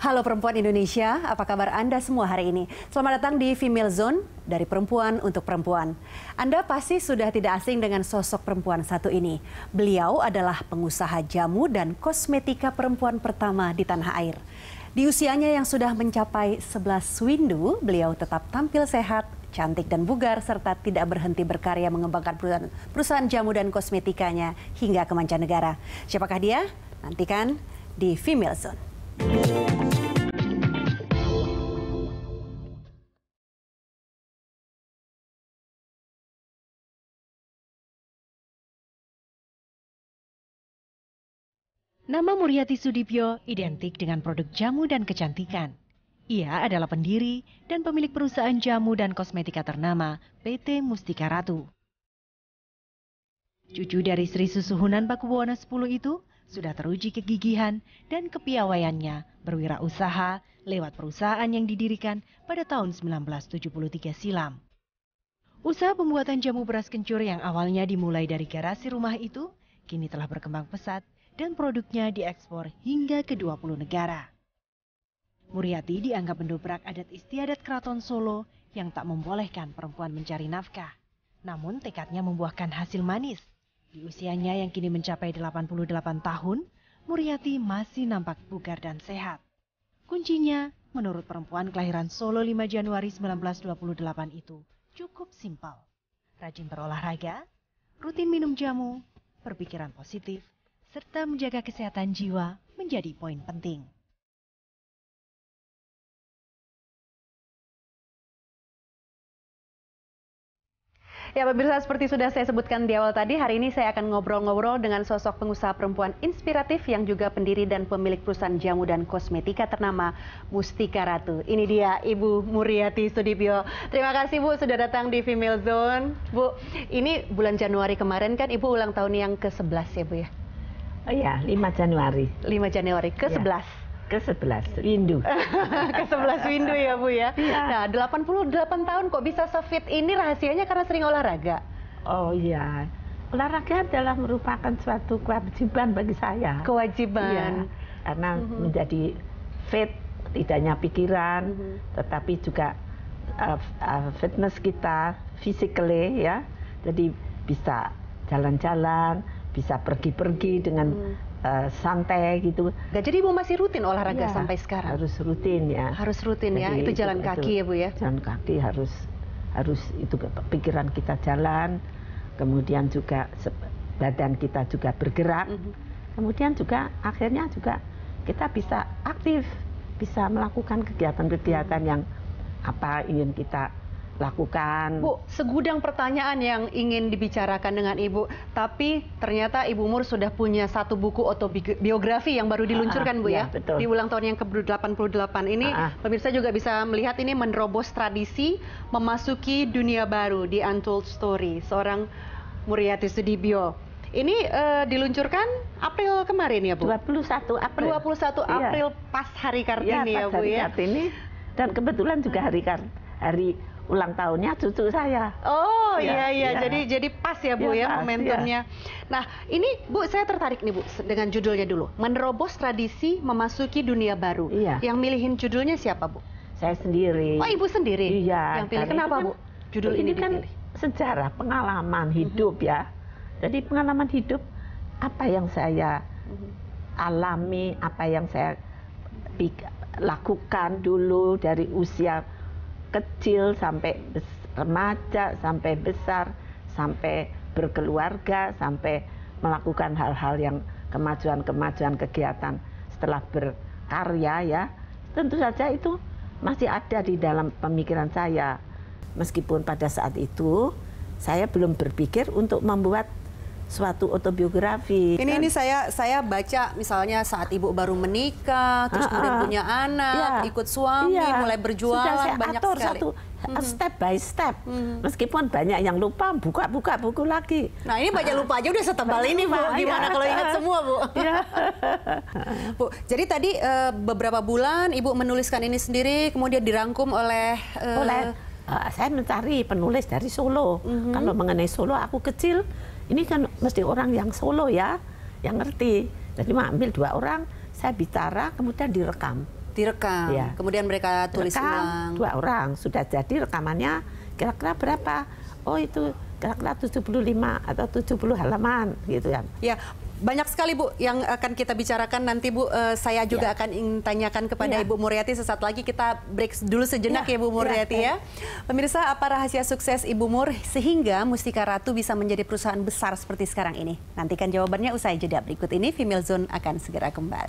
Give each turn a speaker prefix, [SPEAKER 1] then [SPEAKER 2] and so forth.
[SPEAKER 1] Halo perempuan Indonesia, apa kabar Anda semua hari ini? Selamat datang di Female Zone dari perempuan untuk perempuan. Anda pasti sudah tidak asing dengan sosok perempuan satu ini. Beliau adalah pengusaha jamu dan kosmetika perempuan pertama di tanah air. Di usianya yang sudah mencapai 11 windu, beliau tetap tampil sehat, cantik dan bugar serta tidak berhenti berkarya mengembangkan perusahaan, perusahaan jamu dan kosmetikanya hingga ke mancanegara. Siapakah dia? Nantikan di Female Zone.
[SPEAKER 2] Nama Muryati Sudipyo identik dengan produk jamu dan kecantikan. Ia adalah pendiri dan pemilik perusahaan jamu dan kosmetika ternama PT Mustika Ratu. Cucu dari Sri Susuhunan Pakubuwono X itu sudah teruji kegigihan dan kepiawaiannya berwirausaha lewat perusahaan yang didirikan pada tahun 1973 silam. Usaha pembuatan jamu beras kencur yang awalnya dimulai dari garasi rumah itu kini telah berkembang pesat dan produknya diekspor hingga ke 20 negara. Muriati dianggap mendobrak adat istiadat keraton Solo yang tak membolehkan perempuan mencari nafkah. Namun tekadnya membuahkan hasil manis. Di usianya yang kini mencapai 88 tahun, Muriati masih nampak bugar dan sehat. Kuncinya, menurut perempuan kelahiran Solo 5 Januari 1928 itu, cukup simpel. Rajin berolahraga, rutin minum jamu, berpikiran positif, serta menjaga kesehatan jiwa menjadi poin penting. Ya pemirsa seperti sudah saya sebutkan di awal tadi, hari ini saya akan ngobrol-ngobrol dengan sosok pengusaha
[SPEAKER 1] perempuan inspiratif yang juga pendiri dan pemilik perusahaan jamu dan kosmetika ternama Mustika Ratu. Ini dia Ibu Muriati Sudibyo. Terima kasih Bu sudah datang di Female Zone. Bu, ini bulan Januari kemarin kan Ibu ulang tahun yang ke-11 ya Bu ya?
[SPEAKER 3] Oh iya, 5 Januari. 5 Januari ke ya. ke 11 windu
[SPEAKER 1] ke 11 windu ya Bu ya. ya nah 88 tahun kok bisa sefit ini rahasianya karena
[SPEAKER 3] sering olahraga oh iya olahraga adalah merupakan suatu kewajiban bagi saya kewajiban ya, karena mm -hmm. menjadi fit tidak hanya pikiran mm -hmm. tetapi juga uh, uh, fitness kita physically ya jadi bisa jalan-jalan bisa pergi-pergi dengan hmm. uh, santai gitu. Gak jadi ibu masih rutin olahraga ya, sampai sekarang. Harus rutin ya. Harus rutin ya. jadi ya. Itu, itu jalan itu, kaki ya bu ya. Jalan kaki harus harus itu pikiran kita jalan, kemudian juga badan kita juga bergerak, -hmm. kemudian juga akhirnya juga kita bisa aktif, bisa melakukan kegiatan-kegiatan -hmm. yang apa ingin kita lakukan. Bu, segudang
[SPEAKER 1] pertanyaan yang ingin dibicarakan dengan Ibu, tapi ternyata Ibu Mur sudah punya satu buku autobiografi yang baru diluncurkan, ah, ah, Bu ya. ya betul. Di ulang tahun yang ke-88 ini ha ah, -ha. pemirsa juga bisa melihat ini menerobos tradisi memasuki dunia baru di Untold Story seorang Muriati Sudibyo. Ini uh, diluncurkan
[SPEAKER 3] April kemarin ya, Bu? 21 April. 21 iya. April iya.
[SPEAKER 1] pas Hari Kartini iya, ya, pas ya Bu hari ya.
[SPEAKER 3] Kartini. Dan kebetulan juga hari Kartini hari ulang tahunnya cucu saya.
[SPEAKER 1] Oh ya, iya iya, jadi jadi pas ya Bu ya, ya pas, iya. momentumnya. Ya. Nah, ini Bu saya tertarik nih Bu dengan judulnya dulu. Menerobos tradisi memasuki dunia baru. Iya. Yang milihin judulnya
[SPEAKER 3] siapa Bu? Saya sendiri. Oh, Ibu sendiri. Iya. Yang pilih kenapa kan, Bu? Judul ini, ini kan sejarah, pengalaman mm-hmm. hidup mm -hmm. ya. Jadi pengalaman hidup apa yang saya mm -hmm. alami, apa yang saya lakukan dulu dari usia kecil sampai remaja sampai besar sampai berkeluarga sampai melakukan hal-hal yang kemajuan-kemajuan kegiatan setelah berkarya ya tentu saja itu masih ada di dalam pemikiran saya meskipun pada saat itu saya belum berpikir untuk membuat suatu autobiografi. Ini kan? ini saya
[SPEAKER 1] saya baca misalnya saat ibu baru menikah, terus ah, kemudian ah. punya anak, ya. ikut suami, ya. mulai berjualan Sudah saya banyak atur sekali. Satu,
[SPEAKER 3] hmm. step by step. Hmm. Meskipun banyak yang lupa, buka-buka buku lagi. Nah ini banyak lupa aja udah setebal ini Bu. Iya. Gimana kalau ingat semua Bu? Iya.
[SPEAKER 1] Bu, jadi tadi eh, beberapa bulan Ibu menuliskan ini sendiri, kemudian dirangkum oleh... Eh, oleh
[SPEAKER 3] eh, saya mencari penulis dari Solo. -hmm. Kalau mengenai Solo, aku kecil ini kan mesti orang yang solo ya yang ngerti jadi ambil dua orang saya bicara kemudian direkam direkam ya. kemudian mereka tulis ulang dua orang sudah jadi rekamannya kira-kira berapa oh itu kira-kira 75 atau 70 halaman gitu kan.
[SPEAKER 1] ya. Ya, banyak sekali Bu yang akan kita bicarakan nanti Bu. Uh, saya juga ya. akan ingin tanyakan kepada ya. Ibu Muriati sesaat lagi kita break dulu sejenak ya, ya Bu Muriati ya. ya. Pemirsa, apa rahasia sukses Ibu Mur sehingga Mustika Ratu bisa menjadi perusahaan besar seperti sekarang ini? Nantikan jawabannya usai jeda berikut ini. Female Zone akan segera kembali.